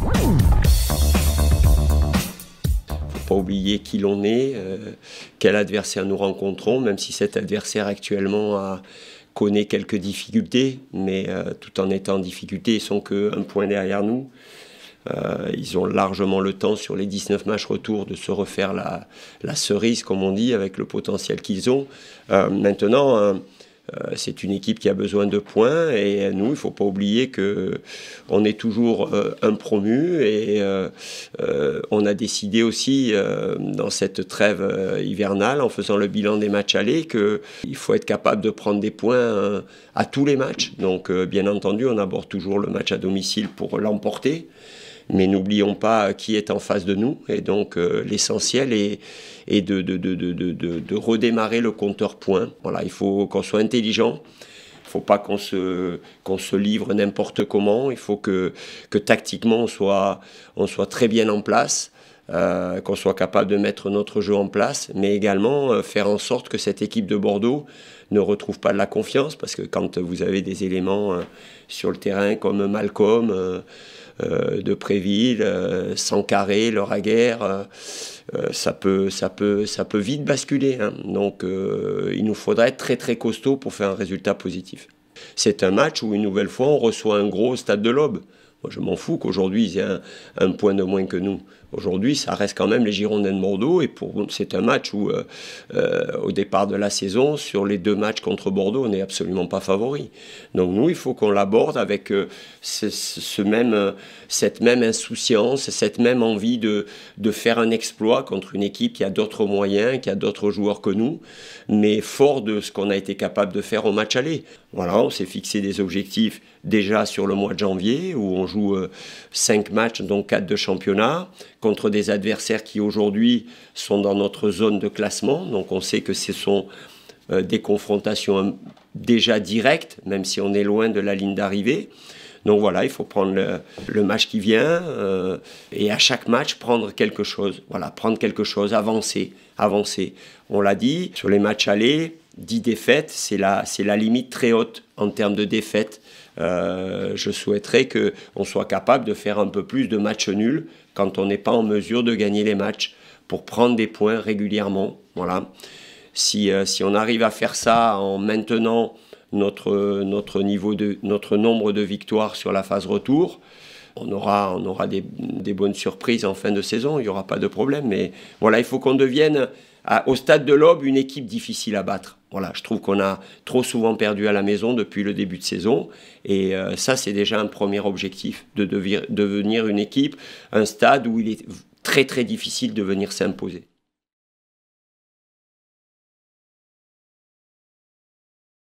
Faut pas oublier qui l'on est, euh, quel adversaire nous rencontrons, même si cet adversaire actuellement a, connaît quelques difficultés, mais euh, tout en étant en difficulté, ils sont qu'un point derrière nous. Euh, ils ont largement le temps sur les 19 matchs retour de se refaire la, cerise, comme on dit, avec le potentiel qu'ils ont. maintenant, euh, c'est une équipe qui a besoin de points et nous, il ne faut pas oublier qu'on est toujours euh, un promu et euh, on a décidé aussi dans cette trêve hivernale, en faisant le bilan des matchs allés, qu'il faut être capable de prendre des points à tous les matchs. Donc, bien entendu, on aborde toujours le match à domicile pour l'emporter mais n'oublions pas qui est en face de nous. Et donc, euh, l'essentiel est, de, redémarrer le compteur point. Voilà, il faut qu'on soit intelligent. Il ne faut pas qu'on se, livre n'importe comment. Il faut que, tactiquement, on soit très bien en place. Euh, qu'on soit capable de mettre notre jeu en place, mais également euh, faire en sorte que cette équipe de Bordeaux ne retrouve pas de la confiance, parce que quand vous avez des éléments euh, sur le terrain comme Malcolm, de Préville, Sancaré, euh, ça, peut, ça, peut, ça peut vite basculer. Hein. Donc il nous faudrait être très très costaud pour faire un résultat positif. C'est un match où une nouvelle fois on reçoit un gros stade de l'aube. Moi, je m'en fous qu'aujourd'hui ils aient a un point de moins que nous. Aujourd'hui, ça reste quand même les Girondins de Bordeaux. Et pour c'est un match où, euh, euh, au départ de la saison, sur les deux matchs contre Bordeaux, on n'est absolument pas favori. Donc nous, il faut qu'on l'aborde avec euh, ce, même, cette même insouciance, cette même envie de, de faire un exploit contre une équipe qui a d'autres moyens, qui a d'autres joueurs que nous, mais fort de ce qu'on a été capable de faire au match aller. Voilà, on s'est fixé des objectifs déjà sur le mois de janvier, où on joue 5 matchs, dont 4 de championnat contre des adversaires qui aujourd'hui sont dans notre zone de classement. Donc on sait que ce sont euh, des confrontations euh, déjà directes, même si on est loin de la ligne d'arrivée. Donc voilà, il faut prendre le, match qui vient euh, et à chaque match prendre quelque chose. Voilà, prendre quelque chose, avancer, avancer. On l'a dit, sur les matchs allés, 10 défaites, c'est la, la limite très haute en termes de défaites euh, je souhaiterais qu'on soit capable de faire un peu plus de matchs nuls quand on n'est pas en mesure de gagner les matchs pour prendre des points régulièrement. Voilà. Si, euh, si on arrive à faire ça en maintenant notre, notre, niveau de, notre nombre de victoires sur la phase retour, on aura, on aura des, des, bonnes surprises en fin de saison, il n'y aura pas de problème. Mais voilà, il faut qu'on devienne au stade de l'aube une équipe difficile à battre. Voilà, je trouve qu'on a trop souvent perdu à la maison depuis le début de saison. Et euh, ça, c'est déjà un premier objectif, de devenir une équipe, un stade où il est très très difficile de venir s'imposer.